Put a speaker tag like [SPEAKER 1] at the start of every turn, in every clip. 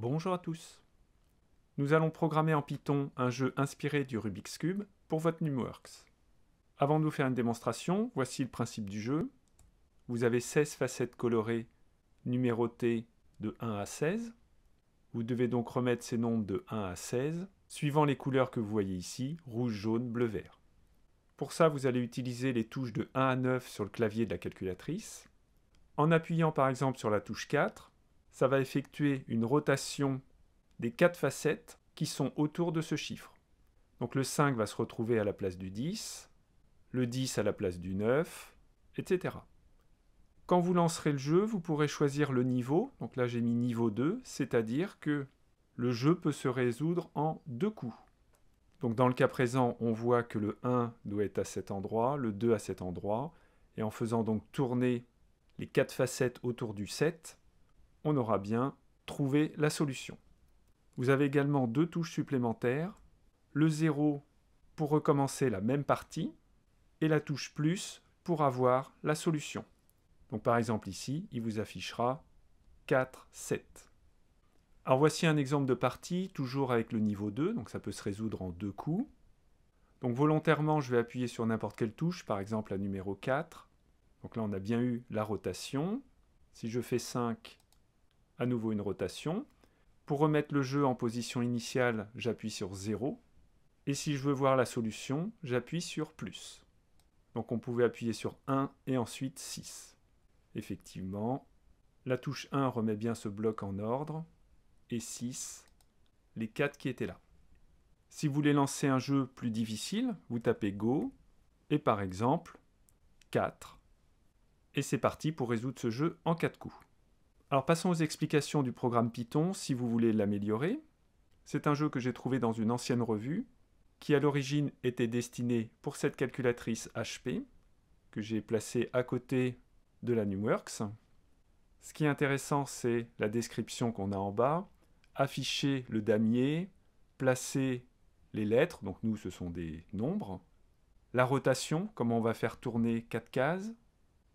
[SPEAKER 1] Bonjour à tous Nous allons programmer en Python un jeu inspiré du Rubik's Cube pour votre NumWorks. Avant de vous faire une démonstration, voici le principe du jeu. Vous avez 16 facettes colorées numérotées de 1 à 16. Vous devez donc remettre ces nombres de 1 à 16 suivant les couleurs que vous voyez ici, rouge, jaune, bleu, vert. Pour ça, vous allez utiliser les touches de 1 à 9 sur le clavier de la calculatrice. En appuyant par exemple sur la touche 4, ça va effectuer une rotation des quatre facettes qui sont autour de ce chiffre. Donc le 5 va se retrouver à la place du 10, le 10 à la place du 9, etc. Quand vous lancerez le jeu, vous pourrez choisir le niveau. Donc là, j'ai mis niveau 2, c'est-à-dire que le jeu peut se résoudre en deux coups. Donc dans le cas présent, on voit que le 1 doit être à cet endroit, le 2 à cet endroit, et en faisant donc tourner les quatre facettes autour du 7, on aura bien trouvé la solution. Vous avez également deux touches supplémentaires, le 0 pour recommencer la même partie et la touche plus pour avoir la solution. Donc par exemple ici, il vous affichera 4, 7. Alors voici un exemple de partie, toujours avec le niveau 2, donc ça peut se résoudre en deux coups. Donc volontairement, je vais appuyer sur n'importe quelle touche, par exemple la numéro 4. Donc là, on a bien eu la rotation. Si je fais 5, à nouveau une rotation. Pour remettre le jeu en position initiale, j'appuie sur 0. Et si je veux voir la solution, j'appuie sur plus. Donc on pouvait appuyer sur 1 et ensuite 6. Effectivement, la touche 1 remet bien ce bloc en ordre, et 6, les 4 qui étaient là. Si vous voulez lancer un jeu plus difficile, vous tapez Go, et par exemple 4. Et c'est parti pour résoudre ce jeu en 4 coups. Alors passons aux explications du programme Python si vous voulez l'améliorer. C'est un jeu que j'ai trouvé dans une ancienne revue qui à l'origine était destiné pour cette calculatrice HP que j'ai placée à côté de la NumWorks. Ce qui est intéressant, c'est la description qu'on a en bas, afficher le damier, placer les lettres, donc nous ce sont des nombres, la rotation, comment on va faire tourner 4 cases,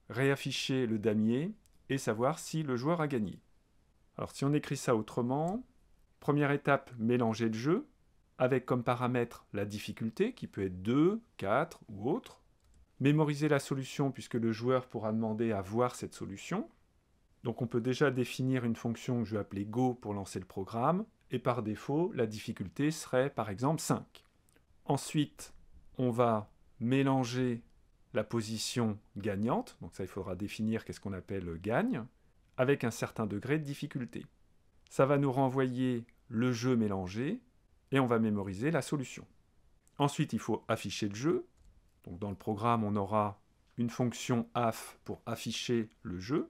[SPEAKER 1] réafficher le damier, et savoir si le joueur a gagné. Alors si on écrit ça autrement, première étape, mélanger le jeu, avec comme paramètre la difficulté, qui peut être 2, 4 ou autre. Mémoriser la solution, puisque le joueur pourra demander à voir cette solution. Donc on peut déjà définir une fonction que je vais appeler Go pour lancer le programme, et par défaut, la difficulté serait par exemple 5. Ensuite, on va mélanger la position gagnante, donc ça il faudra définir qu'est-ce qu'on appelle gagne, avec un certain degré de difficulté. Ça va nous renvoyer le jeu mélangé et on va mémoriser la solution. Ensuite, il faut afficher le jeu. Donc dans le programme, on aura une fonction AF pour afficher le jeu.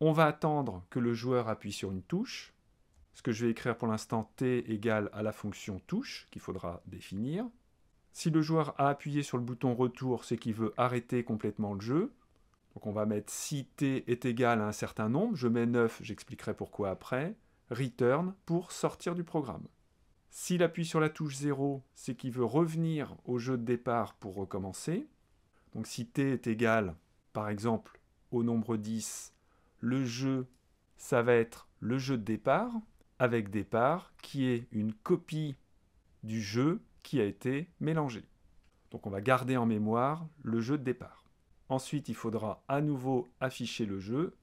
[SPEAKER 1] On va attendre que le joueur appuie sur une touche. Ce que je vais écrire pour l'instant T égale à la fonction touche qu'il faudra définir. Si le joueur a appuyé sur le bouton retour, c'est qu'il veut arrêter complètement le jeu. Donc on va mettre si t est égal à un certain nombre, je mets 9, j'expliquerai pourquoi après, return pour sortir du programme. S'il appuie sur la touche 0, c'est qu'il veut revenir au jeu de départ pour recommencer. Donc si t est égal, par exemple, au nombre 10, le jeu, ça va être le jeu de départ, avec départ qui est une copie du jeu qui a été mélangé. Donc on va garder en mémoire le jeu de départ. Ensuite, il faudra à nouveau afficher le jeu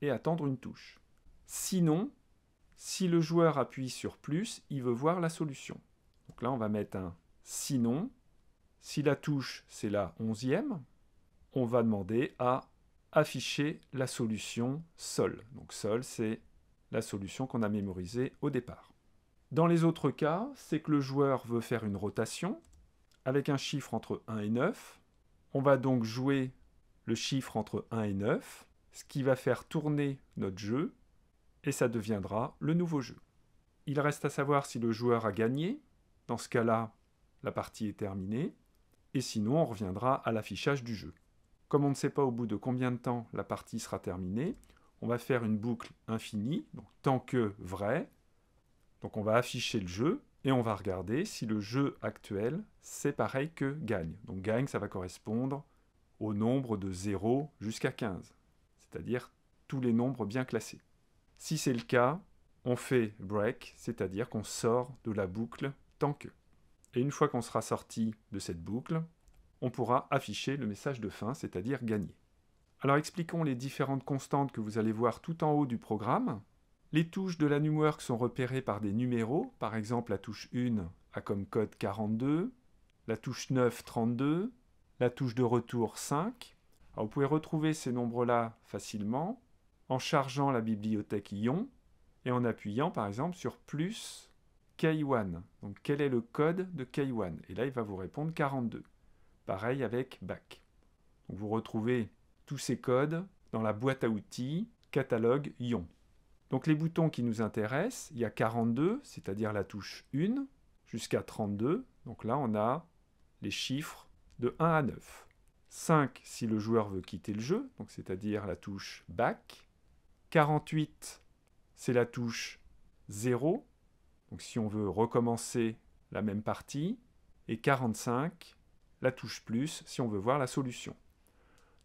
[SPEAKER 1] et attendre une touche. Sinon, si le joueur appuie sur plus, il veut voir la solution. Donc là, on va mettre un sinon. Si la touche, c'est la onzième, on va demander à afficher la solution sol. Donc sol, c'est la solution qu'on a mémorisée au départ. Dans les autres cas, c'est que le joueur veut faire une rotation avec un chiffre entre 1 et 9. On va donc jouer le chiffre entre 1 et 9, ce qui va faire tourner notre jeu, et ça deviendra le nouveau jeu. Il reste à savoir si le joueur a gagné. Dans ce cas-là, la partie est terminée. Et sinon, on reviendra à l'affichage du jeu. Comme on ne sait pas au bout de combien de temps la partie sera terminée, on va faire une boucle infinie, donc tant que vrai, donc on va afficher le jeu et on va regarder si le jeu actuel, c'est pareil que gagne. Donc gagne, ça va correspondre au nombre de 0 jusqu'à 15, c'est-à-dire tous les nombres bien classés. Si c'est le cas, on fait break, c'est-à-dire qu'on sort de la boucle tant que. Et une fois qu'on sera sorti de cette boucle, on pourra afficher le message de fin, c'est-à-dire gagner. Alors expliquons les différentes constantes que vous allez voir tout en haut du programme. Les touches de la NumWork sont repérées par des numéros, par exemple la touche 1 a comme code 42, la touche 9 32, la touche de retour 5. vous pouvez retrouver ces nombres-là facilement en chargeant la bibliothèque ION et en appuyant par exemple sur plus K1. Donc quel est le code de K1 Et là il va vous répondre 42. Pareil avec BAC. vous retrouvez tous ces codes dans la boîte à outils catalogue ION. Donc les boutons qui nous intéressent, il y a 42, c'est-à-dire la touche 1, jusqu'à 32. Donc là, on a les chiffres de 1 à 9. 5 si le joueur veut quitter le jeu, donc c'est-à-dire la touche Back. 48, c'est la touche 0, donc si on veut recommencer la même partie. Et 45, la touche Plus, si on veut voir la solution.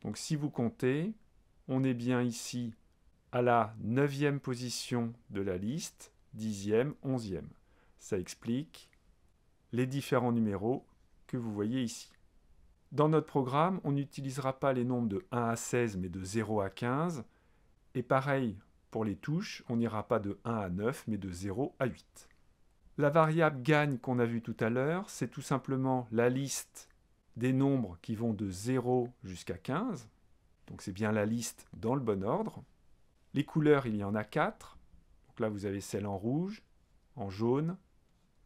[SPEAKER 1] Donc si vous comptez, on est bien ici à la 9e position de la liste, 10e, 11e. Ça explique les différents numéros que vous voyez ici. Dans notre programme, on n'utilisera pas les nombres de 1 à 16, mais de 0 à 15. Et pareil, pour les touches, on n'ira pas de 1 à 9, mais de 0 à 8. La variable gagne qu'on a vue tout à l'heure, c'est tout simplement la liste des nombres qui vont de 0 jusqu'à 15. Donc c'est bien la liste dans le bon ordre. Les couleurs, il y en a 4. Donc là, vous avez celle en rouge, en jaune,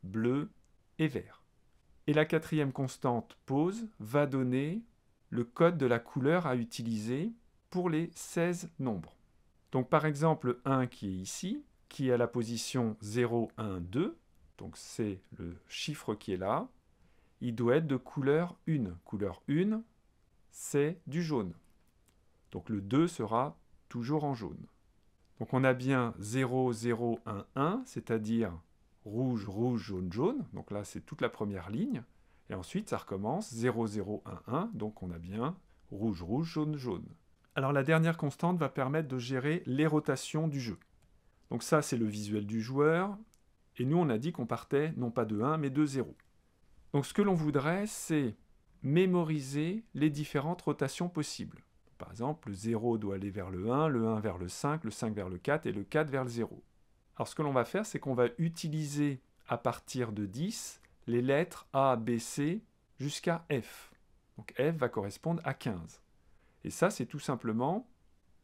[SPEAKER 1] bleu et vert. Et la quatrième constante, pause, va donner le code de la couleur à utiliser pour les 16 nombres. Donc par exemple, 1 qui est ici, qui est à la position 0, 1, 2, donc c'est le chiffre qui est là, il doit être de couleur 1. Couleur 1, c'est du jaune. Donc le 2 sera toujours en jaune. Donc on a bien 0, 0, 1, 1, c'est-à-dire rouge, rouge, jaune, jaune. Donc là, c'est toute la première ligne. Et ensuite, ça recommence 0, 0, 1, 1. Donc on a bien rouge, rouge, jaune, jaune. Alors la dernière constante va permettre de gérer les rotations du jeu. Donc ça, c'est le visuel du joueur. Et nous, on a dit qu'on partait non pas de 1, mais de 0. Donc ce que l'on voudrait, c'est mémoriser les différentes rotations possibles. Par exemple, le 0 doit aller vers le 1, le 1 vers le 5, le 5 vers le 4 et le 4 vers le 0. Alors ce que l'on va faire, c'est qu'on va utiliser à partir de 10 les lettres A, B, C jusqu'à F. Donc F va correspondre à 15. Et ça, c'est tout simplement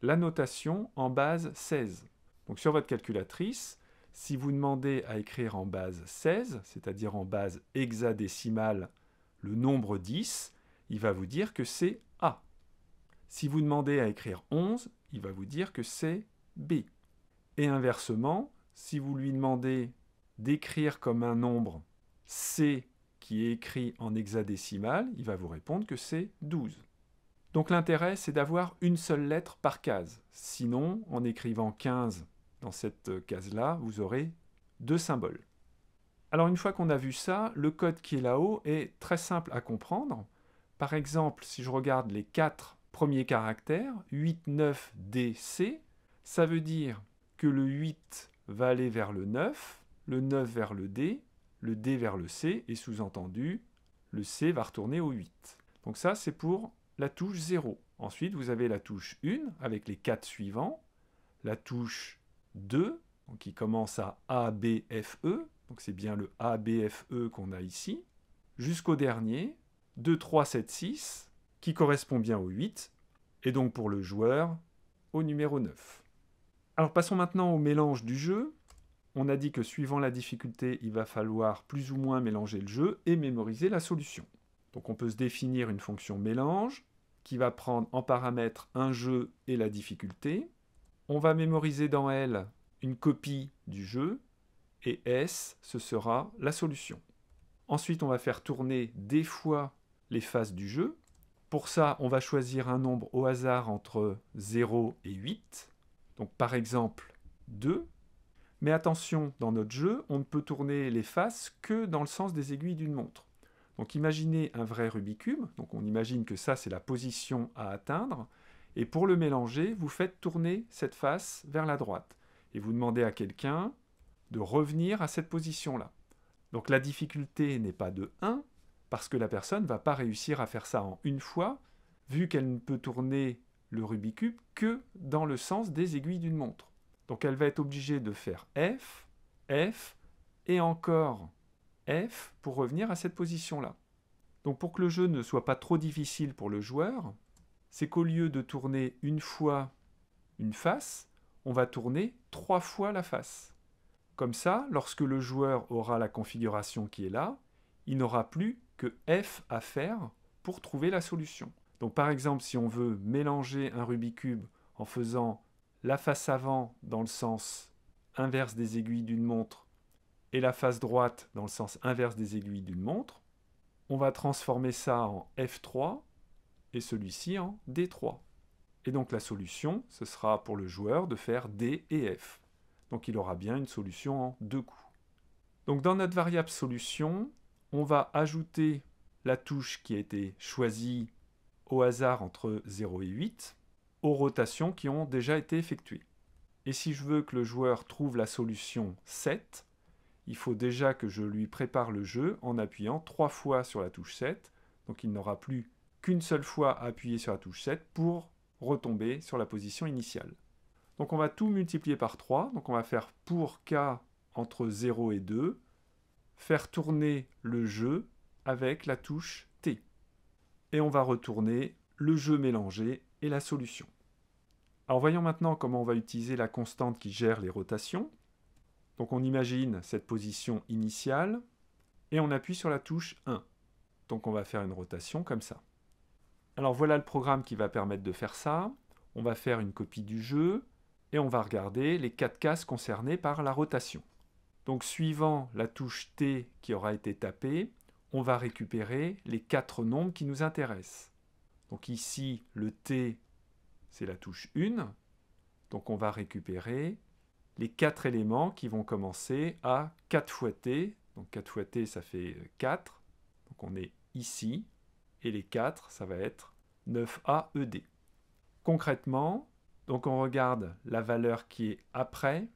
[SPEAKER 1] la notation en base 16. Donc sur votre calculatrice, si vous demandez à écrire en base 16, c'est-à-dire en base hexadécimale, le nombre 10, il va vous dire que c'est si vous demandez à écrire 11, il va vous dire que c'est B. Et inversement, si vous lui demandez d'écrire comme un nombre C qui est écrit en hexadécimal, il va vous répondre que c'est 12. Donc l'intérêt, c'est d'avoir une seule lettre par case. Sinon, en écrivant 15 dans cette case-là, vous aurez deux symboles. Alors une fois qu'on a vu ça, le code qui est là-haut est très simple à comprendre. Par exemple, si je regarde les 4 premier caractère, 8, 9, D, C, ça veut dire que le 8 va aller vers le 9, le 9 vers le D, le D vers le C, et sous-entendu, le C va retourner au 8. Donc ça, c'est pour la touche 0. Ensuite, vous avez la touche 1 avec les 4 suivants, la touche 2, qui commence à ABFE donc c'est bien le ABFE qu'on a ici, jusqu'au dernier, 2, 3, 7, 6, qui correspond bien au 8, et donc pour le joueur, au numéro 9. Alors passons maintenant au mélange du jeu. On a dit que suivant la difficulté, il va falloir plus ou moins mélanger le jeu et mémoriser la solution. Donc on peut se définir une fonction mélange qui va prendre en paramètre un jeu et la difficulté. On va mémoriser dans elle une copie du jeu et S, ce sera la solution. Ensuite, on va faire tourner des fois les phases du jeu pour ça, on va choisir un nombre au hasard entre 0 et 8. Donc par exemple 2. Mais attention, dans notre jeu, on ne peut tourner les faces que dans le sens des aiguilles d'une montre. Donc imaginez un vrai Rubik's Cube, donc on imagine que ça c'est la position à atteindre, et pour le mélanger, vous faites tourner cette face vers la droite, et vous demandez à quelqu'un de revenir à cette position-là. Donc la difficulté n'est pas de 1, parce que la personne ne va pas réussir à faire ça en une fois, vu qu'elle ne peut tourner le Rubik's Cube que dans le sens des aiguilles d'une montre. Donc elle va être obligée de faire F, F, et encore F pour revenir à cette position-là. Donc pour que le jeu ne soit pas trop difficile pour le joueur, c'est qu'au lieu de tourner une fois une face, on va tourner trois fois la face. Comme ça, lorsque le joueur aura la configuration qui est là, il n'aura plus que f à faire pour trouver la solution. Donc par exemple, si on veut mélanger un Rubik's Cube en faisant la face avant dans le sens inverse des aiguilles d'une montre et la face droite dans le sens inverse des aiguilles d'une montre, on va transformer ça en F3 et celui-ci en D3. Et donc la solution, ce sera pour le joueur de faire D et F. Donc il aura bien une solution en deux coups. Donc dans notre variable solution, on va ajouter la touche qui a été choisie au hasard entre 0 et 8 aux rotations qui ont déjà été effectuées. Et si je veux que le joueur trouve la solution 7, il faut déjà que je lui prépare le jeu en appuyant 3 fois sur la touche 7. Donc il n'aura plus qu'une seule fois à appuyer sur la touche 7 pour retomber sur la position initiale. Donc on va tout multiplier par 3. Donc on va faire pour k entre 0 et 2, faire tourner le jeu avec la touche T. Et on va retourner le jeu mélangé et la solution. Alors voyons maintenant comment on va utiliser la constante qui gère les rotations. Donc on imagine cette position initiale et on appuie sur la touche 1. Donc on va faire une rotation comme ça. Alors voilà le programme qui va permettre de faire ça. On va faire une copie du jeu et on va regarder les quatre cases concernées par la rotation. Donc suivant la touche T qui aura été tapée, on va récupérer les quatre nombres qui nous intéressent. Donc ici, le T, c'est la touche 1. Donc on va récupérer les quatre éléments qui vont commencer à 4 fois T. Donc 4 fois T, ça fait 4. Donc on est ici. Et les 4, ça va être 9AED. Concrètement, donc on regarde la valeur qui est après.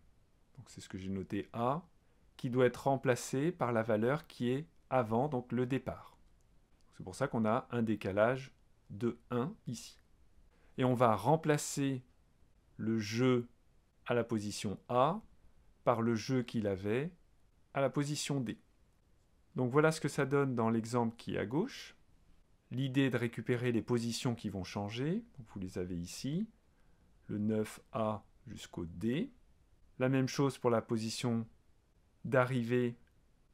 [SPEAKER 1] Donc c'est ce que j'ai noté A qui doit être remplacé par la valeur qui est avant, donc le départ. C'est pour ça qu'on a un décalage de 1 ici. Et on va remplacer le jeu à la position A par le jeu qu'il avait à la position D. Donc voilà ce que ça donne dans l'exemple qui est à gauche. L'idée de récupérer les positions qui vont changer, vous les avez ici, le 9A jusqu'au D. La même chose pour la position d'arrivée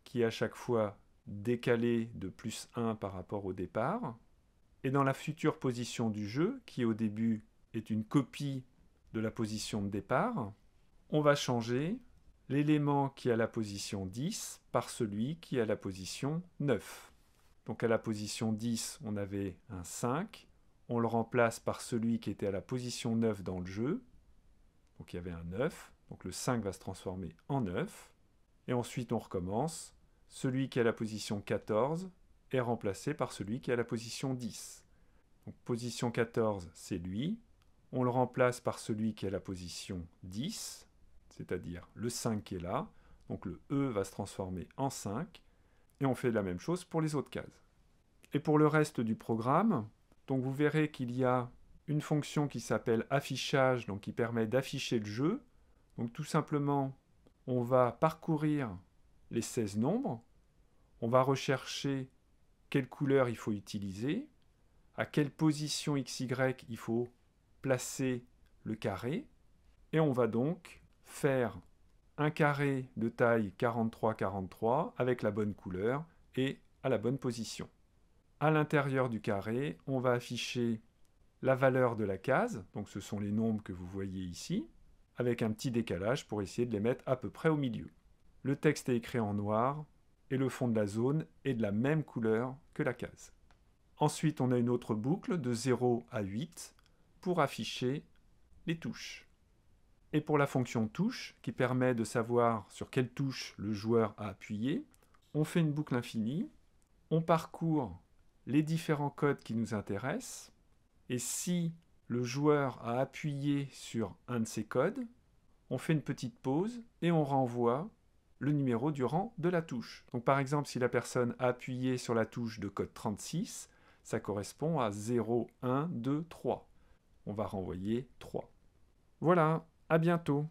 [SPEAKER 1] qui est à chaque fois décalée de plus 1 par rapport au départ, et dans la future position du jeu, qui au début est une copie de la position de départ, on va changer l'élément qui est à la position 10 par celui qui est à la position 9. Donc à la position 10, on avait un 5, on le remplace par celui qui était à la position 9 dans le jeu, donc il y avait un 9, donc le 5 va se transformer en 9, et ensuite, on recommence. Celui qui a la position 14 est remplacé par celui qui a la position 10. Donc, position 14, c'est lui. On le remplace par celui qui a la position 10, c'est-à-dire le 5 qui est là. Donc le E va se transformer en 5. Et on fait la même chose pour les autres cases. Et pour le reste du programme, donc vous verrez qu'il y a une fonction qui s'appelle affichage, donc qui permet d'afficher le jeu. Donc tout simplement, on va parcourir les 16 nombres, on va rechercher quelle couleur il faut utiliser, à quelle position XY il faut placer le carré, et on va donc faire un carré de taille 43-43 avec la bonne couleur et à la bonne position. À l'intérieur du carré, on va afficher la valeur de la case, donc ce sont les nombres que vous voyez ici, avec un petit décalage pour essayer de les mettre à peu près au milieu. Le texte est écrit en noir et le fond de la zone est de la même couleur que la case. Ensuite, on a une autre boucle de 0 à 8 pour afficher les touches. Et pour la fonction touche, qui permet de savoir sur quelle touche le joueur a appuyé, on fait une boucle infinie, on parcourt les différents codes qui nous intéressent, et si le joueur a appuyé sur un de ces codes, on fait une petite pause et on renvoie le numéro du rang de la touche. Donc par exemple, si la personne a appuyé sur la touche de code 36, ça correspond à 0, 1, 2, 3. On va renvoyer 3. Voilà, à bientôt